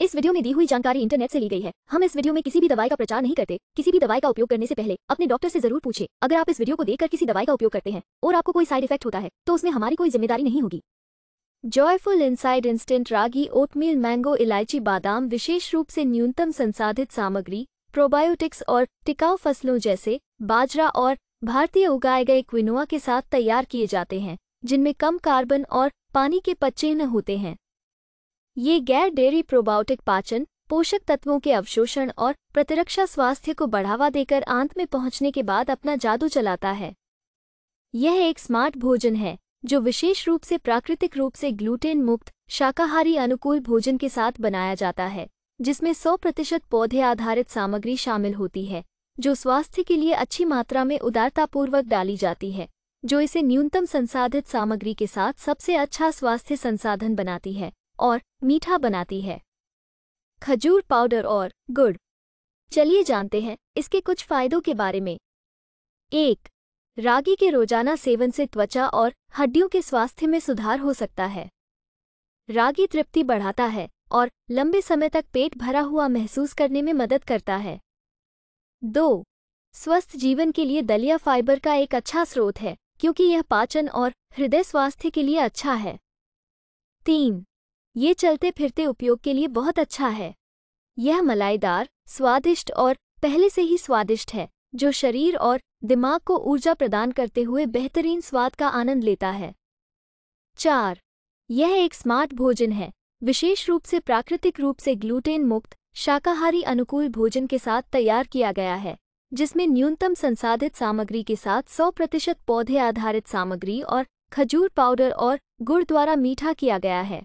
इस वीडियो में दी हुई जानकारी इंटरनेट से ली गई है हम इस वीडियो में किसी भी दवाई का प्रचार नहीं करते किसी भी दवाई का उपयोग करने से पहले अपने डॉक्टर से जरूर पूछे अगर आप इस वीडियो को देखकर किसी दवाई का उपयोग करते हैं और आपको कोई साइड इफेक्ट होता है तो उसमें हमारी कोई जिम्मेदारी नहीं होगी joyful inside instant ragi oatmeal mango elaichi badam विशेष रूप से न्यूनतम संसाधित सामग्री प्रोबायोटिक्स और टिकाऊ फसलों जैसे बाजरा और भारतीय उगाए गए क्विनोआ के साथ तैयार किए जाते हैं जिनमें कम कार्बन और पानी के पच्चे न होते हैं ये गैर डेयरी प्रोबायोटिक पाचन पोषक तत्वों के अवशोषण और प्रतिरक्षा स्वास्थ्य को बढ़ावा देकर आंत में पहुंचने के बाद अपना जादू चलाता है यह एक स्मार्ट भोजन है जो विशेष रूप से प्राकृतिक रूप से ग्लूटेन मुक्त शाकाहारी अनुकूल भोजन के साथ बनाया जाता है जिसमें 100 प्रतिशत पौधे आधारित सामग्री शामिल होती है जो स्वास्थ्य के लिए अच्छी मात्रा में उदारतापूर्वक डाली जाती है जो इसे न्यूनतम संसाधित सामग्री के साथ सबसे अच्छा स्वास्थ्य संसाधन बनाती है और मीठा बनाती है खजूर पाउडर और गुड़ चलिए जानते हैं इसके कुछ फायदों के बारे में एक रागी के रोजाना सेवन से त्वचा और हड्डियों के स्वास्थ्य में सुधार हो सकता है रागी तृप्ति बढ़ाता है और लंबे समय तक पेट भरा हुआ महसूस करने में मदद करता है दो स्वस्थ जीवन के लिए दलिया फाइबर का एक अच्छा स्रोत है क्योंकि यह पाचन और हृदय स्वास्थ्य के लिए अच्छा है तीन ये चलते फिरते उपयोग के लिए बहुत अच्छा है यह मलाईदार स्वादिष्ट और पहले से ही स्वादिष्ट है जो शरीर और दिमाग को ऊर्जा प्रदान करते हुए बेहतरीन स्वाद का आनंद लेता है चार यह एक स्मार्ट भोजन है विशेष रूप से प्राकृतिक रूप से ग्लूटेन मुक्त शाकाहारी अनुकूल भोजन के साथ तैयार किया गया है जिसमें न्यूनतम संसाधित सामग्री के साथ 100 प्रतिशत पौधे आधारित सामग्री और खजूर पाउडर और गुड़ द्वारा मीठा किया गया है